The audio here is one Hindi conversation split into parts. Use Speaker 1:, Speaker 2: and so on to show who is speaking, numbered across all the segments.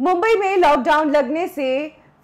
Speaker 1: मुंबई में लॉकडाउन लगने से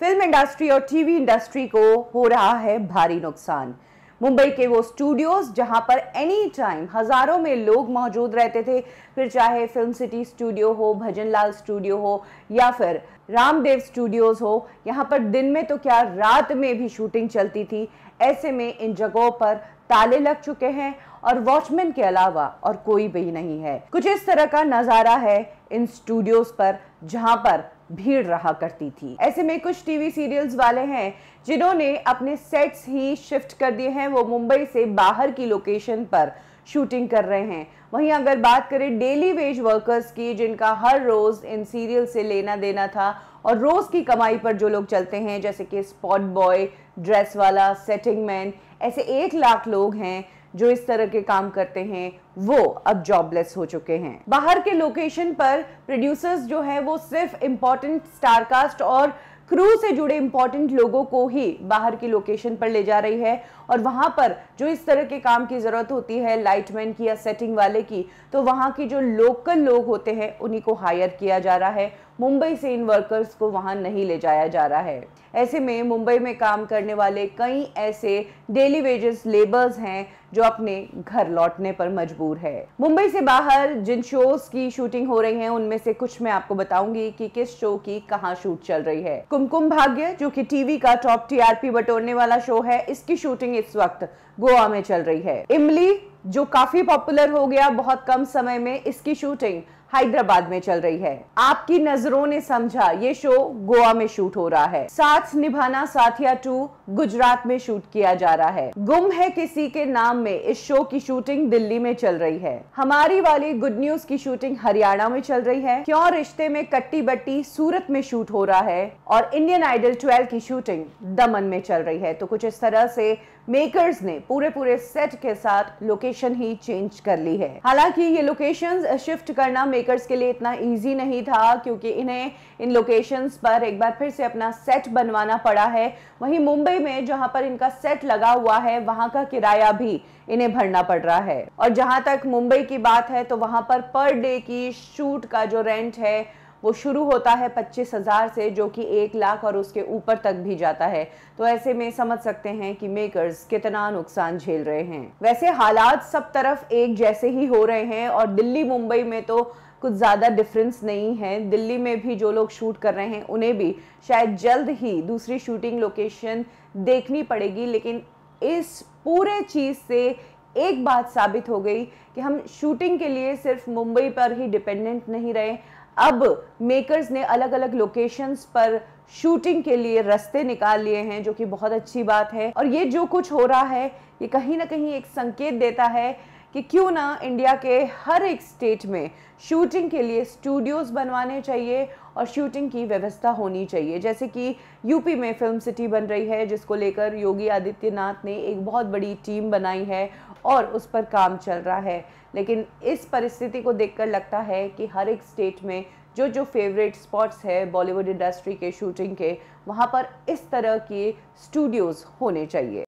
Speaker 1: फिल्म इंडस्ट्री और टीवी इंडस्ट्री को हो रहा है भारी नुकसान मुंबई के वो स्टूडियोज जहां पर एनी टाइम हज़ारों में लोग मौजूद रहते थे फिर चाहे फिल्म सिटी स्टूडियो हो भजन लाल स्टूडियो हो या फिर रामदेव स्टूडियोज़ हो यहां पर दिन में तो क्या रात में भी शूटिंग चलती थी ऐसे में इन जगहों पर ताले लग चुके हैं और वॉचमैन के अलावा और कोई भी नहीं है कुछ इस तरह का नजारा है इन स्टूडियोज पर जहाँ पर भीड़ रहा करती थी ऐसे में कुछ टीवी सीरियल्स वाले हैं जिन्होंने अपने सेट्स ही शिफ्ट कर दिए हैं वो मुंबई से बाहर की लोकेशन पर शूटिंग कर रहे हैं वहीं अगर बात करें डेली वेज वर्कर्स की जिनका हर रोज़ इन सीरियल से लेना देना था और रोज़ की कमाई पर जो लोग चलते हैं जैसे कि स्पॉट बॉय ड्रेस वाला सेटिंग मैन ऐसे एक लाख लोग हैं जो इस तरह के काम करते हैं वो अब जॉबलेस हो चुके हैं बाहर के लोकेशन पर प्रोड्यूसर्स जो है वो सिर्फ इम्पोर्टेंट स्टारकास्ट और क्रू से जुड़े इंपॉर्टेंट लोगों को ही बाहर की लोकेशन पर ले जा रही है और वहाँ पर जो इस तरह के काम की ज़रूरत होती है लाइटमैन की या सेटिंग वाले की तो वहाँ की जो लोकल लोग होते हैं उन्हीं को हायर किया जा रहा है मुंबई से इन वर्कर्स को वहां नहीं ले जाया जा रहा है ऐसे में मुंबई में काम करने वाले कई ऐसे डेली वेजेस लेबर्स हैं जो अपने घर लौटने पर मजबूर है मुंबई से बाहर जिन शोज की शूटिंग हो रही है उनमें से कुछ मैं आपको बताऊंगी कि किस शो की कहाँ शूट चल रही है कुमकुम भाग्य जो कि टीवी का टॉप टीआरपी बटोरने वाला शो है इसकी शूटिंग इस वक्त गोवा में चल रही है इमली जो काफी पॉपुलर हो गया बहुत कम समय में इसकी शूटिंग हैदराबाद में चल रही है आपकी नजरों ने समझा ये शो गोवा में शूट हो रहा है साथ निभाना साथिया टू गुजरात में शूट किया जा रहा है गुम है किसी के नाम में इस शो की शूटिंग दिल्ली में चल रही है हमारी वाली गुड न्यूज की शूटिंग हरियाणा में चल रही है क्यों रिश्ते में कट्टी बट्टी सूरत में शूट हो रहा है और इंडियन आइडल ट्वेल्व की शूटिंग दमन में चल रही है तो कुछ इस तरह से मेकर्स ने पूरे पूरे सेट के साथ लोकेशन ही चेंज कर ली है हालांकि ये लोकेशंस शिफ्ट करना मेकर्स के लिए इतना इजी नहीं था क्योंकि इन्हें इन लोकेशंस पर एक बार फिर से अपना सेट बनवाना पड़ा है वहीं मुंबई में जहां पर इनका सेट लगा हुआ है वहां का किराया भी इन्हें भरना पड़ रहा है और जहां तक मुंबई की बात है तो वहां पर पर डे की शूट का जो रेंट है वो शुरू होता है पच्चीस हज़ार से जो कि एक लाख और उसके ऊपर तक भी जाता है तो ऐसे में समझ सकते हैं कि मेकर्स कितना नुकसान झेल रहे हैं वैसे हालात सब तरफ एक जैसे ही हो रहे हैं और दिल्ली मुंबई में तो कुछ ज़्यादा डिफरेंस नहीं है दिल्ली में भी जो लोग शूट कर रहे हैं उन्हें भी शायद जल्द ही दूसरी शूटिंग लोकेशन देखनी पड़ेगी लेकिन इस पूरे चीज़ से एक बात साबित हो गई कि हम शूटिंग के लिए सिर्फ मुंबई पर ही डिपेंडेंट नहीं रहे अब मेकर्स ने अलग अलग लोकेशंस पर शूटिंग के लिए रास्ते निकाल लिए हैं जो कि बहुत अच्छी बात है और ये जो कुछ हो रहा है ये कहीं ना कहीं एक संकेत देता है कि क्यों ना इंडिया के हर एक स्टेट में शूटिंग के लिए स्टूडियोज़ बनवाने चाहिए और शूटिंग की व्यवस्था होनी चाहिए जैसे कि यूपी में फिल्म सिटी बन रही है जिसको लेकर योगी आदित्यनाथ ने एक बहुत बड़ी टीम बनाई है और उस पर काम चल रहा है लेकिन इस परिस्थिति को देखकर लगता है कि हर एक स्टेट में जो जो फेवरेट स्पॉट्स है बॉलीवुड इंडस्ट्री के शूटिंग के वहाँ पर इस तरह के स्टूडियोज़ होने चाहिए